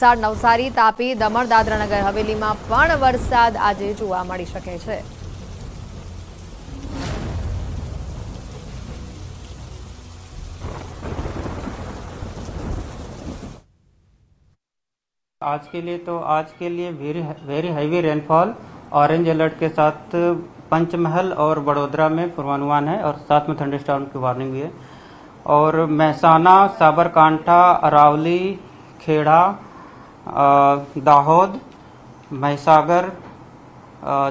वलसाड नवसारी तापी दमण દાદરાનગર हवेली પણ વરસાદ આજે જોવા મળી आज के लिए तो आज के लिए very very heavy rainfall orange alert के साथ पंचमहल और बड़ोदरा में पूर्वानुमान है और साथ में थंडर स्टॉर्म की वार्निंग भी है और महसाना साबरकांठा अरावली खेड़ा दाहोद महिसागर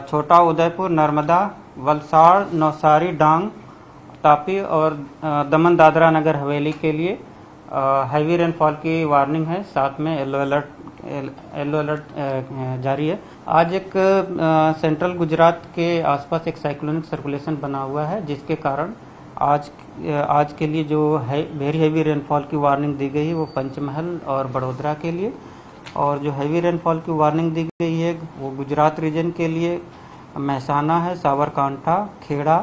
छोटा उदयपुर नर्मदा वलसाड़ नौसारी डांग तापी और दमन दादरा नगर हवेली के लिए हैवी रेनफॉल की वार्निंग है साथ में येलो अलर्ट येलो अलर्ट जारी है आज एक सेंट्रल गुजरात के आसपास एक साइक्लोनिक सर्कुलेशन बना हुआ है जिसके कारण आज आज के लिए जो है वेरी हैवी रेनफॉल की वार्निंग दी गई है वो पंचमहल और बड़ोदरा के लिए और जो हैवी रेनफॉल की वार्निंग दी गई है वो गुजरात रीजन के लिए महसाना है साबरकांठा खेड़ा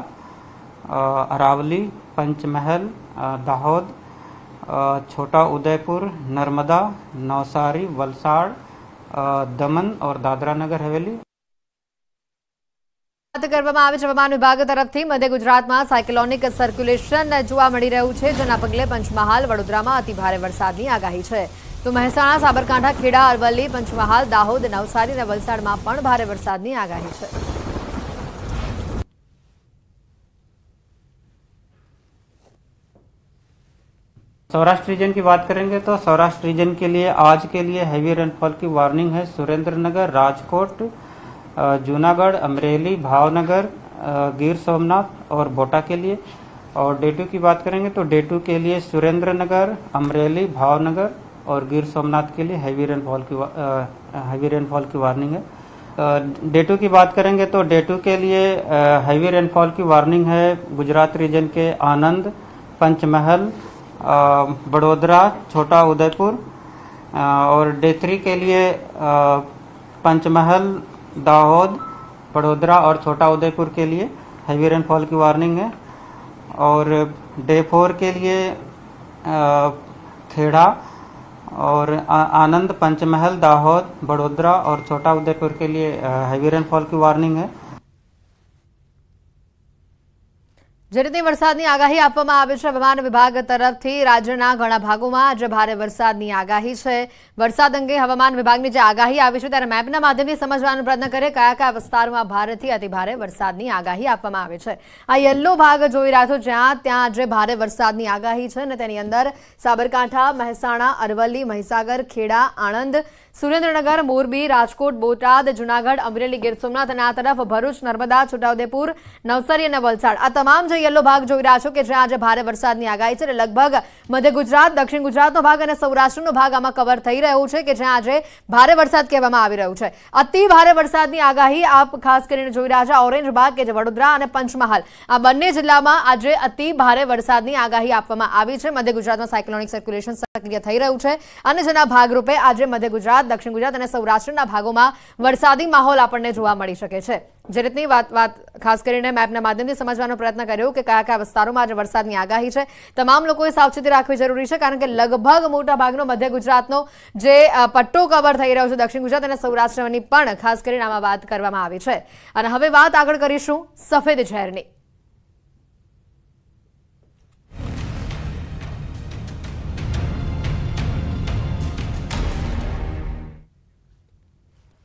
अरावली पंचमहल दाहोद छोटा उदयपुर नर्मदा नवसारी वलसाड़ दमन और दादरा नगर हवेली विभाग तरफ मध्य गुजरात में साइक्लॉनिक सर्क्युलेशन जवा रही है जगले पंचमहाल वडोदरा अति भारत वरसद आगाही है तो મહેસાણા साबरकांठा खेड़ा अरवली पंचमहाल दाहोद नवसारी वलसाड में भारत ભારે વરસાદની सौराष्ट्र रीजन की बात करेंगे तो सौराष्ट्र रीजन के लिए आज के लिए हैवी रेनफॉल की वार्निंग है सुरेंद्रनगर राजकोट जूनागढ़ अमरेली भावनगर गिर सोमनाथ और बोटा के लिए और डेटू की बात करेंगे तो डेटू के लिए सुरेंद्रनगर अमरेली भावनगर और गिर सोमनाथ के लिए हैवी रेनफॉल की हैवी रेनफॉल की वार्निंग है डे टू की बात करेंगे तो डे टू के लिए हैवी रेनफॉल की वार्निंग है गुजरात रीजन के आनंद पंचमहल बड़ोदरा छोटा उदयपुर और डे थ्री के लिए पंचमहल दाहोद बड़ोदरा और छोटा उदयपुर के लिए हैवी रेनफॉल की वार्निंग है और डे फोर के लिए खेड़ा और आनंद पंचमहल दाहोद बड़ोदरा और छोटा उदयपुर के लिए हैवी रेनफॉल की वार्निंग है જે રીતે વરસાદની આગાહી આપવામાં આવી છે હવામાન વિભાગ તરફથી રાજ્યના ઘણા ભાગોમાં આજે ભારે વરસાદની આગાહી છે વરસાદ અંગે હવામાન વિભાગની જે આગાહી આવી છે ત્યારે મેપના માધ્યમથી સમજવાનો પ્રયત્ન કરે કયા કયા વિસ્તારમાં ભારેથી અતિભારે વરસાદની આગાહી આપવામાં આવી છે આ યલો ભાગ જોઈ રહ્યા છો જ્યાં ત્યાં આજે ભારે વરસાદની આગાહી છે અને તેની અંદર સાબરકાંઠા મહેસાણા અરવલ્લી મહીસાગર ખેડા આણંદ સુરેન્દ્રનગર મોરબી રાજકોટ બોટાદ જૂનાગઢ અમરેલી ગીર સોમનાથ અને આ તરફ ભરૂચ નર્મદા છોટાઉદેપુર નવસારી અને વલસાડ આ તમામ જે યલો ભાગ જોઈ રહ્યા છો કે જ્યાં આજે ભારે વરસાદની આગાહી છે અને લગભગ મધ્ય ગુજરાત દક્ષિણ ગુજરાતનો ભાગ અને સૌરાષ્ટ્રનો ભાગ આમાં કવર થઈ રહ્યો છે કે જ્યાં આજે ભારે વરસાદ કહેવામાં આવી રહ્યો છે અતિ ભારે વરસાદની આગાહી આપ ખાસ કરીને જોઈ રહ્યા છે ઓરેન્જ ભાગ કે જે વડોદરા અને પંચમહાલ આ બંને જિલ્લામાં આજે અતિ ભારે વરસાદની આગાહી આપવામાં આવી છે મધ્ય ગુજરાતમાં સાયક્લોનિક સર્ક્યુલેશન સક્રિય થઈ રહ્યું છે અને જેના ભાગરૂપે આજે મધ્ય ગુજરાત દક્ષિણ ગુજરાત અને સૌરાષ્ટ્રના ભાગોમાં વરસાદી માહોલ આપણને જોવા મળી શકે છે જે રીતની વાત વાત ખાસ કરીને મેપના માધ્યમથી સમજવાનો પ્રયત્ન કર્યો કે કયા કયા વિસ્તારોમાં આજે વરસાદની આગાહી છે તમામ લોકોએ સાવચેતી રાખવી જરૂરી છે કારણ કે લગભગ મોટા ભાગનો મધ્ય ગુજરાતનો જે પટ્ટો કવર થઈ રહ્યો છે દક્ષિણ ગુજરાત અને સૌરાષ્ટ્રની પણ ખાસ કરીને આમાં વાત કરવામાં આવી છે અને હવે વાત આગળ કરીશું સફેદ ઝેરની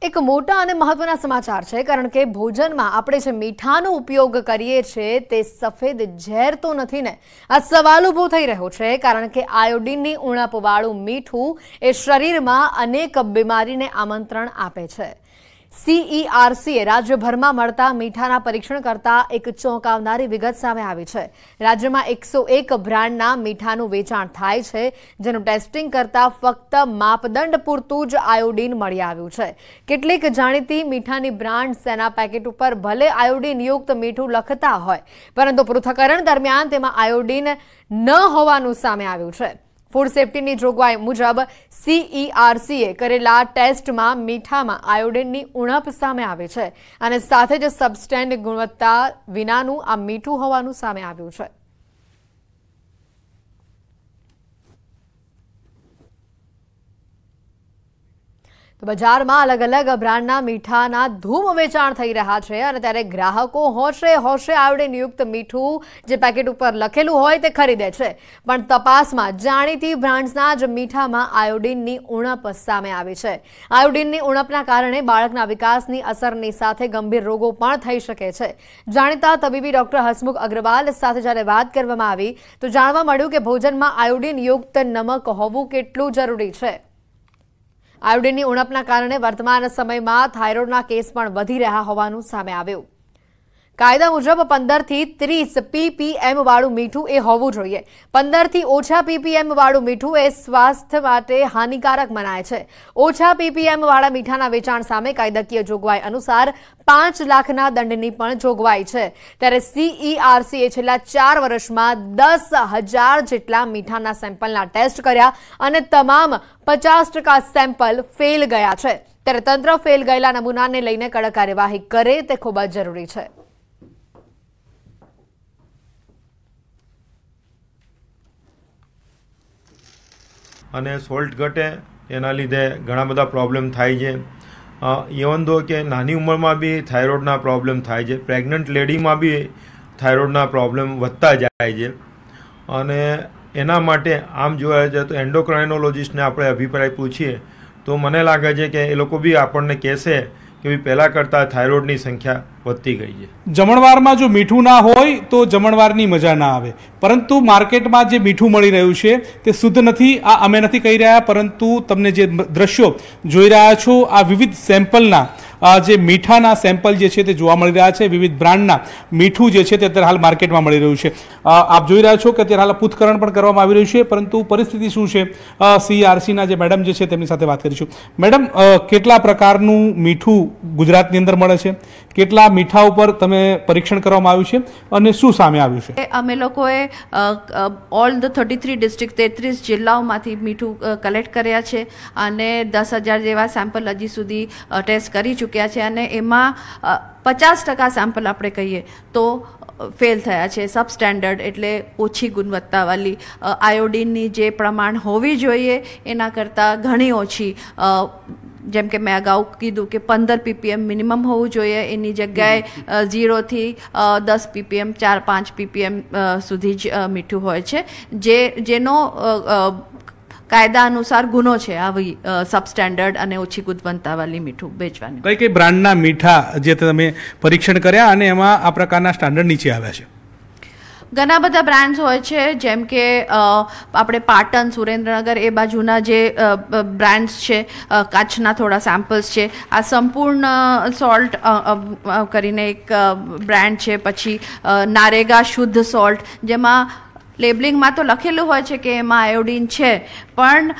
એક મોટા અને મહત્વના સમાચાર છે કારણ કે ભોજનમાં આપણે જે મીઠાનો ઉપયોગ કરીએ છીએ તે સફેદ ઝેર તો નથી ને આ સવાલ ઊભો થઈ રહ્યો છે કારણ કે આયોડિનની ઉણપવાળું મીઠું એ શરીરમાં અનેક બીમારીને આમંત્રણ આપે છે સીઈઆરસીએ રાજ્યભરમાં મળતા મીઠાના પરીક્ષણ કરતા એક ચોંકાવનારી વિગત સામે આવી છે રાજ્યમાં એકસો એક બ્રાન્ડના મીઠાનું વેચાણ થાય છે જેનું ટેસ્ટિંગ કરતા ફક્ત માપદંડ પૂરતું જ આયોડીન મળી આવ્યું છે કેટલીક જાણીતી મીઠાની બ્રાન્ડ સેના પેકેટ ઉપર ભલે આયોડીનયુક્ત મીઠું લખતા હોય પરંતુ પૃથ્થકરણ દરમિયાન તેમાં આયોડીન ન હોવાનું સામે આવ્યું છે ફૂડ સેફ્ટીની જોગવાઈ મુજબ સીઈઆરસીએ e કરેલા ટેસ્ટમાં મીઠામાં આયોડિનની ઉણપ સામે આવે છે અને સાથે જ સબસ્ટેન્ડ ગુણવત્તા વિનાનું આ મીઠું હોવાનું સામે આવ્યું છે તો બજારમાં અલગ અલગ બ્રાન્ડના મીઠાના ધૂમ વેચાણ થઈ રહ્યા છે અને ત્યારે ગ્રાહકો હોશે હોશે આવડેનયુક્ત મીઠું જે પેકેટ ઉપર લખેલું હોય તે ખરીદે છે પણ તપાસમાં જાણીતી બ્રાન્ડ્સના જ મીઠામાં આયોડિનની ઉણપ સામે આવી છે આયોડિનની ઉણપના કારણે બાળકના વિકાસની અસરની સાથે ગંભીર રોગો પણ થઈ શકે છે જાણીતા તબીબી ડોક્ટર હસમુખ અગ્રવાલ સાથે જ્યારે વાત કરવામાં આવી તો જાણવા મળ્યું કે ભોજનમાં આયોડિનયુક્ત નમક હોવું કેટલું જરૂરી છે આયોડિનની ઉણપના કારણે વર્તમાન સમયમાં થાઇરોઇડના કેસ પણ વધી રહ્યા હોવાનું સામે આવ્યું કાયદા મુજબ પંદરથી ત્રીસ પીપીએમ વાળું મીઠું એ હોવું જોઈએ પંદરથી ઓછા પીપીએમ વાળું મીઠું એ સ્વાસ્થ્ય માટે હાનિકારક મનાય છે ઓછા પીપીએમ વાળા મીઠાના વેચાણ સામે કાયદાકીય જોગવાઈ અનુસાર પાંચ લાખના દંડની પણ જોગવાઈ છે ત્યારે સીઈઆરસીએ e છેલ્લા ચાર વર્ષમાં દસ હજાર જેટલા મીઠાના સેમ્પલના ટેસ્ટ કર્યા અને તમામ પચાસ ટકા સેમ્પલ ફેલ ગયા છે ત્યારે તંત્ર ફેલ ગયેલા નમૂનાને લઈને કડક કાર્યવાહી કરે તે ખૂબ જ જરૂરી છે અને સોલ્ટ ઘટે એના લીધે ઘણા બધા પ્રોબ્લેમ થાય છે ઇવન દો કે નાની ઉંમરમાં બી થાઇરોઇડના પ્રોબ્લેમ થાય છે પ્રેગ્નન્ટ લેડીમાં બી થાઇરોઇડના પ્રોબ્લેમ વધતા જાય છે અને એના માટે આમ જોવા જાય તો એન્ડોક્રાઇનોલોજીસ્ટને આપણે અભિપ્રાય પૂછીએ તો મને લાગે છે કે એ લોકો બી આપણને કહેશે કે ભાઈ પહેલાં કરતાં થાઇરોઇડની સંખ્યા વધતી ગઈ છે જમણવારમાં જો મીઠું ના હોય તો જમણવારની મજા ના આવે પરંતુ માર્કેટમાં જે મીઠું મળી રહ્યું છે તે શુદ્ધ નથી આ અમે નથી કહી રહ્યા પરંતુ તમને જે દ્રશ્યો જોઈ રહ્યા છો આ વિવિધ સેમ્પલના જે મીઠાના સેમ્પલ જે છે તે જોવા મળી રહ્યા છે વિવિધ બ્રાન્ડના મીઠું જે છે તે અત્યારે હાલ માર્કેટમાં મળી રહ્યું છે આપ જોઈ રહ્યા છો કે અત્યારે હાલ પૂથકરણ પણ કરવામાં આવી રહ્યું છે પરંતુ પરિસ્થિતિ શું છે સીઆરસીના જે મેડમ જે છે તેમની સાથે વાત કરીશું મેડમ કેટલા પ્રકારનું મીઠું ગુજરાતની અંદર મળે છે કેટલા મીઠા ઉપર તમે પરીક્ષણ કરવામાં આવ્યું છે અને શું સામે આવ્યું છે અમે લોકોએ all the thirty three district તેત્રીસ જિલ્લાઓમાંથી મીઠું કલેક્ટ કર્યા છે અને દસ હજાર જેવા સેમ્પલ હજી સુધી ટેસ્ટ કરી ચૂક્યા ચૂક્યા છે અને એમાં પચાસ ટકા સેમ્પલ આપણે કહીએ તો ફેલ થયા છે સબસ્ટેન્ડર્ડ એટલે ઓછી ગુણવત્તાવાળી આયોડીનની જે પ્રમાણ હોવી જોઈએ એના કરતાં ઘણી ઓછી જેમ કે મેં અગાઉ કીધું કે પંદર પીપીએમ મિનિમમ હોવું જોઈએ એની જગ્યાએ ઝીરોથી દસ પીપીએમ ચાર પાંચ પીપીએમ સુધી જ મીઠું હોય છે જે જેનો કાયદા અનુસાર ગુનો છે આવી સબસ્ટેન્ડર્ડ અને ઓછી ગુણવત્તાવાળી મીઠું વેચવાની કઈ કઈ બ્રાન્ડના મીઠા જે તમે પરીક્ષણ કર્યા અને એમાં આ પ્રકારના સ્ટાન્ડર્ડ નીચે આવ્યા છે ઘણા બધા બ્રાન્ડ્સ હોય છે જેમ કે આપણે પાટણ સુરેન્દ્રનગર એ બાજુના જે બ્રાન્ડ્સ છે કાચના થોડા સેમ્પલ્સ છે આ સંપૂર્ણ સોલ્ટ કરીને એક બ્રાન્ડ છે પછી નારેગા શુદ્ધ સોલ્ટ જેમાં લેબલિંગમાં તો લખેલું હોય છે કે એમાં આયોડિન છે પણ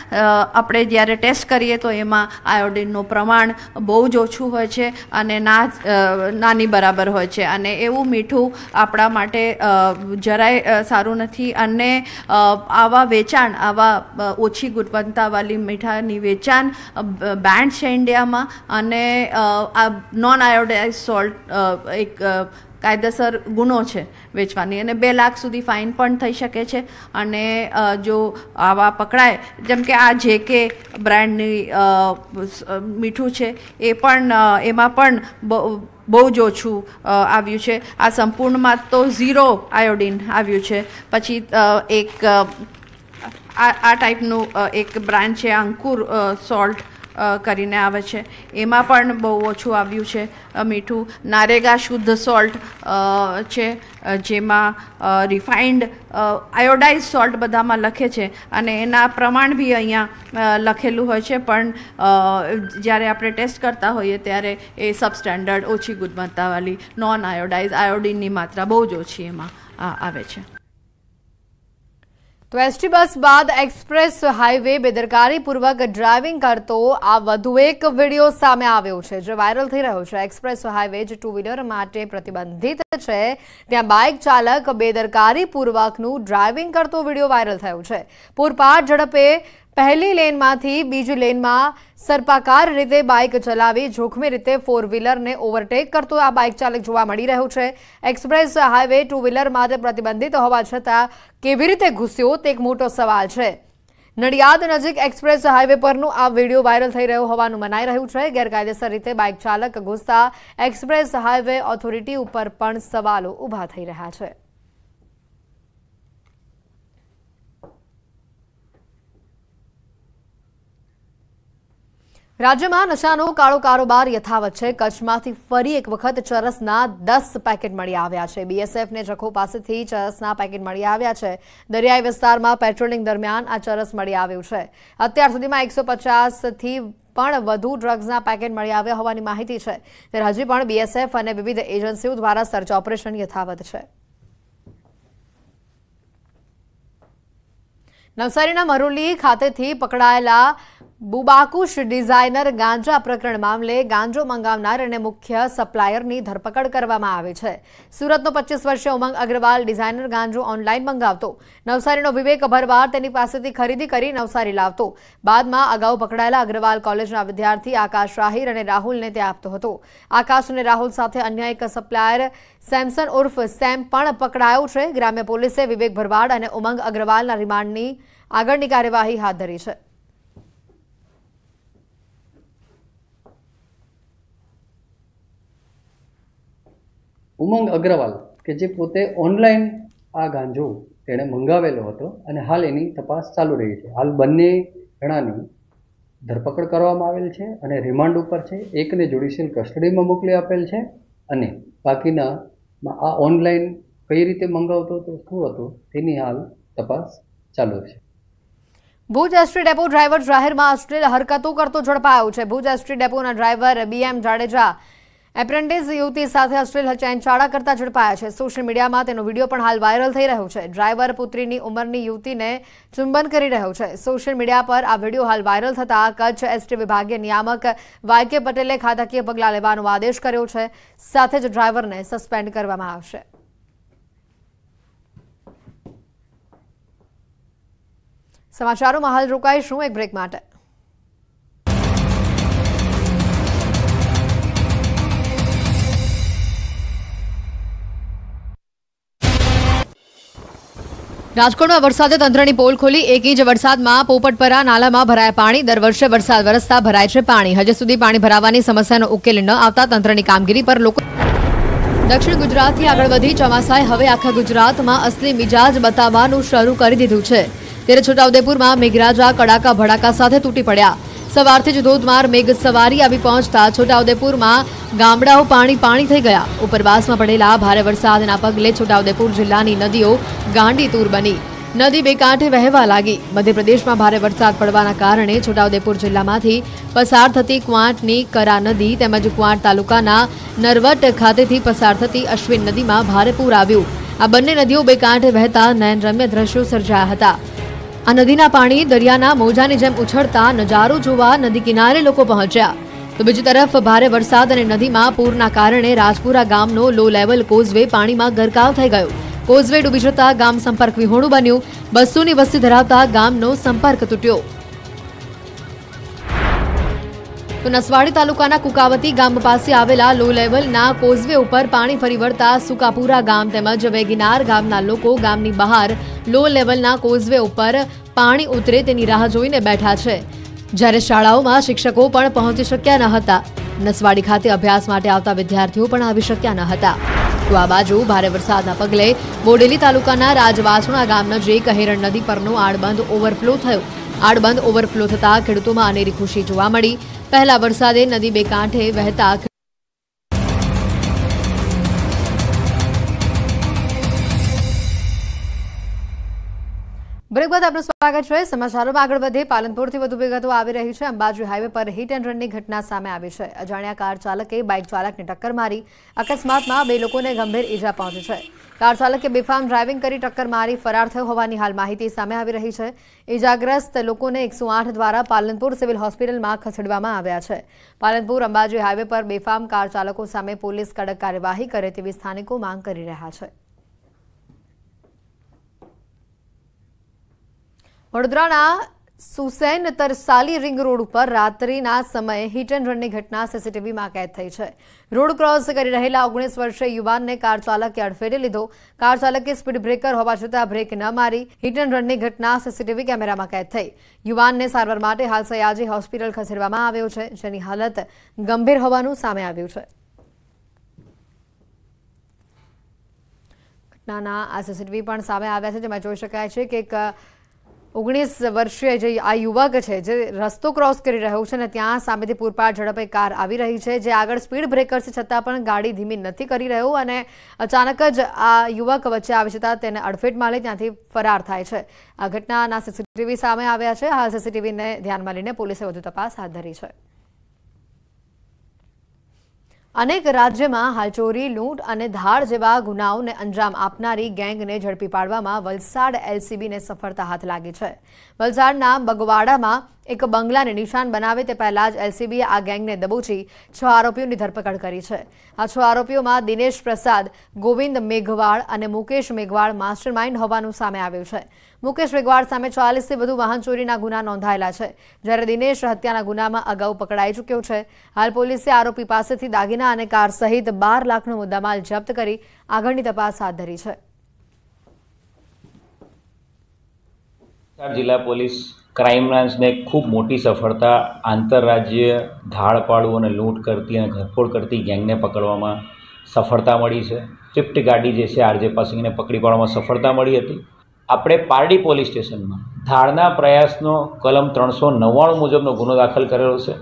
આપણે જ્યારે ટેસ્ટ કરીએ તો એમાં આયોડિનનું પ્રમાણ બહુ જ ઓછું હોય છે અને ના નાની બરાબર હોય છે અને એવું મીઠું આપણા માટે જરાય સારું નથી અને આવા વેચાણ આવા ઓછી ગુણવત્તાવાળી મીઠાની વેચાણ બેન્ડ છે ઇન્ડિયામાં અને આ નોન આયોડાઇઝ સોલ્ટ એક કાયદેસર ગુનો છે વેચવાની અને બે લાખ સુધી ફાઇન પણ થઈ શકે છે અને જો આવા પકડાય જેમ કે આ જે કે બ્રાન્ડની મીઠું છે એ પણ એમાં પણ બહુ જ ઓછું આવ્યું છે આ સંપૂર્ણમાં તો ઝીરો આયોડિન આવ્યું છે પછી એક આ ટાઈપનું એક બ્રાન્ડ છે અંકુર સોલ્ટ કરીને આવે છે એમાં પણ બહુ ઓછું આવ્યું છે મીઠું નારેગા શુદ્ધ સોલ્ટ છે જેમાં રિફાઇન્ડ આયોડાઇઝ સોલ્ટ બધામાં લખે છે અને એના પ્રમાણ બી અહીંયા લખેલું હોય છે પણ જ્યારે આપણે ટેસ્ટ કરતા હોઈએ ત્યારે એ સબસ્ટેન્ડર્ડ ઓછી ગુણવત્તાવાળી નોન આયોડાઇઝ આયોડિનની માત્રા બહુ જ ઓછી એમાં આવે છે તો એસટી બસ બાદ એક્સપ્રેસ હાઈવે બેદરકારીપૂર્વક ડ્રાઇવિંગ કરતો આ વધુ એક વિડીયો સામે આવ્યો છે જે વાયરલ થઈ રહ્યો છે એક્સપ્રેસ હાઈવે જે ટુ વ્હીલર માટે પ્રતિબંધિત છે ત્યાં બાઇક ચાલક બેદરકારીપૂર્વકનું ડ્રાઇવિંગ કરતો વિડીયો વાયરલ થયો છે પૂરપાટ ઝડપે પહેલી લેનમાંથી બીજી લેનમાં સર્પાકાર રીતે બાઇક ચલાવી જોખમી રીતે ફોર વ્હીલરને ઓવરટેક કરતો આ બાઇક ચાલક જોવા મળી રહ્યો છે એક્સપ્રેસ હાઈવે ટુ વ્હીલર માટે પ્રતિબંધિત હોવા છતાં કેવી રીતે ઘૂસ્યો તે એક મોટો સવાલ છે નડિયાદ નજીક એક્સપ્રેસ હાઈવે પરનું આ વિડીયો વાયરલ થઈ રહ્યો હોવાનું મનાઈ રહ્યું છે ગેરકાયદેસર રીતે બાઇક ચાલક ઘૂસતા એક્સપ્રેસ હાઈવે ઓથોરિટી ઉપર પણ સવાલો ઊભા થઈ રહ્યા છે રાજ્યમાં નશાનો કાળો કારોબાર યથાવત છે કચ્છમાંથી ફરી એક વખત ચરસના દસ પેકેટ મળી આવ્યા છે બીએસએફને જખો પાસેથી ચરસના પેકેટ મળી આવ્યા છે દરિયાઈ વિસ્તારમાં પેટ્રોલિંગ દરમિયાન આ ચરસ મળી આવ્યું છે અત્યાર સુધીમાં એકસો પચાસથી પણ વધુ ડ્રગ્સના પેકેટ મળી આવ્યા હોવાની માહિતી છે ત્યારે હજી પણ બીએસએફ અને વિવિધ એજન્સીઓ દ્વારા સર્ચ ઓપરેશન યથાવત છે નવસારીના મરોલી ખાતેથી પકડાયેલા બુબાકુશ ડિઝાઇનર ગાંજા પ્રકરણ મામલે ગાંજો મંગાવનાર અને મુખ્ય સપ્લાયરની ધરપકડ કરવામાં આવી છે સુરતનો પચીસ વર્ષીય ઉમંગ અગ્રવાલ ડિઝાઇનર ગાંજો ઓનલાઈન મંગાવતો નવસારીનો વિવેક ભરવાડ તેની પાસેથી ખરીદી કરી નવસારી લાવતો બાદમાં અગાઉ પકડાયેલા અગ્રવાલ કોલેજના વિદ્યાર્થી આકાશ રાહીર અને રાહુલને તે આપતો હતો આકાશ અને રાહુલ સાથે અન્ય એક સપ્લાયર સેમસન ઉર્ફ સેમ પણ પકડાયો છે ગ્રામ્ય પોલીસે વિવેક ભરવાડ અને ઉમંગ અગ્રવાલના રિમાન્ડની આગળની કાર્યવાહી હાથ ધરી છે ઉમંગ અગ્રવાલ કે જે પોતે ઓનલાઈન આ ગાંજો તેણે મંગાવેલો હતો અને હાલ એની તપાસ ચાલુ રહી છે હાલ બંને જણાની ધરપકડ કરવામાં આવેલ છે અને રિમાન્ડ ઉપર છે એકને જ્યુડિશિયલ કસ્ટડીમાં મોકલી આપેલ છે અને બાકીના આ ઓનલાઈન કઈ રીતે મંગાવતો હતો શું હતું તેની હાલ તપાસ ચાલુ છે ભુજ એસટી ડેપો ડ્રાઈવર જાહેરમાં અશ્લીલ હરકતો કરતો ઝડપાયો છે ભુજ એસટી ડેપોના ડ્રાઈવર બીએમ જાડેજા એપ્રેન્ટિસ યુવતી સાથે અશ્લીલ હચાઈનચાળા કરતા ઝડપાયા છે સોશિયલ મીડિયામાં તેનો વિડીયો પણ હાલ વાયરલ થઈ રહ્યો છે ડ્રાઈવર પુત્રીની ઉંમરની યુવતીને ચુંબન કરી રહ્યો છે સોશિયલ મીડિયા પર આ વિડીયો હાલ વાયરલ થતા કચ્છ એસટી વિભાગીય નિયામક વાયકે પટેલે ખાતાકીય પગલાં લેવાનો આદેશ કર્યો છે સાથે જ ડ્રાઈવરને સસ્પેન્ડ કરવામાં આવશે સમાચારોમાં હાલ રોકાઈશું એક બ્રેક માટે રાજકોટમાં વરસાદે તંત્રની પોલ ખોલી એક ઇંચ વરસાદમાં પોપટપરા નાલામાં ભરાયા પાણી દર વર્ષે વરસાદ વરસતા ભરાય છે પાણી હજી સુધી પાણી ભરાવાની સમસ્યાનો ઉકેલ ન આવતા તંત્રની કામગીરી પર લોકો દક્ષિણ ગુજરાતથી આગળ વધી ચોમાસાએ હવે આખા ગુજરાતમાં અસલી મિજાજ બતાવવાનું શરૂ કરી દીધું છે ત્યારે છોટાઉદેપુરમાં મેઘરાજા કડાકા ભડાકા સાથે તૂટી પડ્યા સવારથી જ ધોધમાર મેઘ સવારી આવી પહોંચતા છોટાઉદેપુરમાં ગામડાઓ પાણી પાણી થઈ ગયા ઉપરવાસમાં પડેલા ભારે વરસાદના પગલે છોટાઉદેપુર જિલ્લાની નદીઓ ગાંડીતૂર બની નદી બે કાંઠે વહેવા લાગી મધ્યપ્રદેશમાં ભારે વરસાદ પડવાના કારણે છોટાઉદેપુર જિલ્લામાંથી પસાર થતી ક્વાંટની કરા નદી તેમજ ક્વાંટ તાલુકાના નરવટ ખાતેથી પસાર થતી અશ્વિન નદીમાં ભારે પૂર આવ્યું આ બંને નદીઓ બે કાંઠે વહેતા નયનરમ્ય દ્રશ્યો સર્જાયા હતા આ નદીના પાણી દરિયાના મોજાની જેમ ઉછળતા નજારો જોવા નદી કિનારે લોકો પહોંચ્યા તો બીજી તરફ ભારે વરસાદ અને નદીમાં પૂરના કારણે રાજપુરા ગામનો લો લેવલ કોઝવે પાણીમાં ગરકાવ થઈ ગયો કોઝવે ડૂબી જતા ગામ સંપર્ક વિહોણું બન્યું બસોની વસ્તી ધરાવતા ગામનો સંપર્ક તૂટ્યો તો નસવાડી તાલુકાના કુકાવતી ગામ પાસે આવેલા લો લેવલના કોઝવે ઉપર પાણી ફરી વળતા સુકાપુરા ગામ તેમજ વેગીનાર ગામના લોકો ગામની બહાર લો લેવલના કોઝવે ઉપર પાણી ઉતરે તેની રાહ જોઈને બેઠા છે જ્યારે શાળાઓમાં શિક્ષકો પણ પહોંચી શક્યા ન હતા નસવાડી ખાતે અભ્યાસ માટે આવતા વિદ્યાર્થીઓ પણ આવી શક્યા ન હતા તો આ બાજુ ભારે વરસાદના પગલે બોડેલી તાલુકાના રાજવાસણા ગામ નજીક અહેરણ નદી પરનો આડબંધ ઓવરફ્લો થયો આડબંધ ઓવરફ્લો થતા ખેડૂતોમાં અનેરી ખુશી જોવા મળી પહેલા વરસાદે નદી બે કાંઠે વહેતા બ્રેક બાદ આપનું સ્વાગત છે સમાચારોમાં આગળ વધે પાલનપુરથી વધુ વિગતો આવી રહી છે અંબાજી હાઈવે પર હિટ એન્ડ રનની ઘટના સામે આવી છે અજાણ્યા કાર ચાલકે બાઇક ચાલકને ટક્કર મારી અકસ્માતમાં બે લોકોને ગંભીર ઈજા પહોંચી છે કાર ચાલકે બેફામ ડ્રાઇવિંગ કરી ટક્કર મારી ફરાર થયો હોવાની હાલ માહિતી સામે આવી રહી છે ઈજાગ્રસ્ત લોકોને એકસો દ્વારા પાલનપુર સિવિલ હોસ્પિટલમાં ખસેડવામાં આવ્યા છે પાલનપુર અંબાજી હાઈવે પર બેફામ કાર ચાલકો સામે પોલીસ કડક કાર્યવાહી કરે તેવી સ્થાનિકો માંગ કરી રહ્યા છે વડોદરાના સુસેન તરસાલી રિંગ રોડ ઉપર રાત્રિના સમયે હિટ એન્ડ રનની ઘટના સીસીટીવીમાં કેદ થઈ છે રોડ ક્રોસ કરી રહેલા ઓગણીસ વર્ષીય યુવાનને કાર ચાલકે અડફેટે લીધો કાર ચાલકે સ્પીડ બ્રેકર હોવા છતાં બ્રેક ન મારી હિટ એન્ડ રનની ઘટના સીસીટીવી કેમેરામાં કેદ થઈ યુવાનને સારવાર માટે હાલ સયાજી હોસ્પિટલ ખસેડવામાં આવ્યો છે જેની હાલત ગંભીર હોવાનું સામે આવ્યું છે ઘટનાના આ સીસીટીવી પણ સામે આવ્યા છે જેમાં જોઈ શકાય છે કે એક ઓગણીસ વર્ષીય જે આ યુવક છે જે રસ્તો ક્રોસ કરી રહ્યો છે અને ત્યાં સામેથી પૂરપાટ ઝડપે કાર આવી રહી છે જે આગળ સ્પીડ બ્રેકર છે છતાં પણ ગાડી ધીમી નથી કરી રહ્યો અને અચાનક જ આ યુવક વચ્ચે આવી જતા તેને અડફેટમાં લઈ ત્યાંથી ફરાર થાય છે આ ઘટનાના સીસીટીવી સામે આવ્યા છે હાલ સીસીટીવીને ધ્યાનમાં લઈને પોલીસે વધુ તપાસ હાથ ધરી છે અનેક રાજ્યમાં હાલ ચોરી લૂંટ અને ધાડ જેવા ગુનાઓને અંજામ આપનારી ગેંગને ઝડપી પાડવામાં વલસાડ એલસીબીને સફળતા હાથ લાગી છે વલસાડના બગવાડામાં એક બંગલાને નિશાન બનાવે તે પહેલા જ એલસીબીએ આ ગેંગને દબોચી છ આરોપીઓની ધરપકડ કરી છે આ છ આરોપીઓમાં દિનેશ પ્રસાદ ગોવિંદ મેઘવાળ અને મુકેશ મેઘવાળ માસ્ટરમાઇન્ડ હોવાનું સામે આવ્યું છે મુકેશ મેઘવાળ સામે ચાલીસથી વધુ વાહન ચોરીના ગુના નોંધાયેલા છે જ્યારે દિનેશ હત્યાના ગુનામાં અગાઉ પકડાઈ ચૂક્યો છે હાલ પોલીસે આરોપી પાસેથી દાગીના અને કાર સહિત બાર લાખનો મુદ્દામાલ જપ્ત કરી આગળની તપાસ હાથ ધરી છે જિલ્લા પોલીસ ક્રાઇમ બ્રાન્ચને ખૂબ મોટી સફળતા આંતરરાજ્ય ધાડ અને લૂંટ કરતી અને ઘરફોડ કરતી ગેંગને પકડવામાં સફળતા મળી છે સ્વિફ્ટ ગાડી જે છે આરજે પાસિંગને પકડી પાડવામાં સફળતા મળી હતી આપણે પારડી પોલીસ સ્ટેશનમાં ધાળના પ્રયાસનો કલમ ત્રણસો નવ્વાણું મુજબનો ગુનો દાખલ કરેલો છે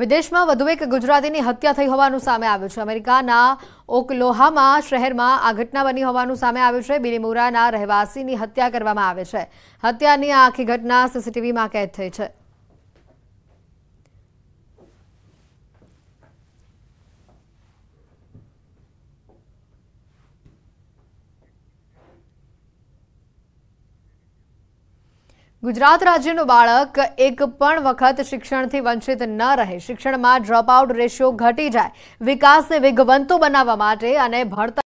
વિદેશમાં વધુ એક ગુજરાતીની હત્યા થઈ હોવાનું સામે આવ્યું છે અમેરિકાના ઓકલોહામાં શહેરમાં આ ઘટના બની હોવાનું સામે આવ્યું છે બિલીમોરાના રહેવાસીની હત્યા કરવામાં આવે છે હત્યાની આ આખી ઘટના સીસીટીવીમાં કેદ થઈ છે ગુજરાત રાજ્યનું બાળક એક પણ વખત શિક્ષણથી વંચિત ન રહે શિક્ષણમાં ડ્રોપઆઉટ રેશિયો ઘટી જાય વિકાસને વેગવંતો બનાવવા માટે અને ભણતર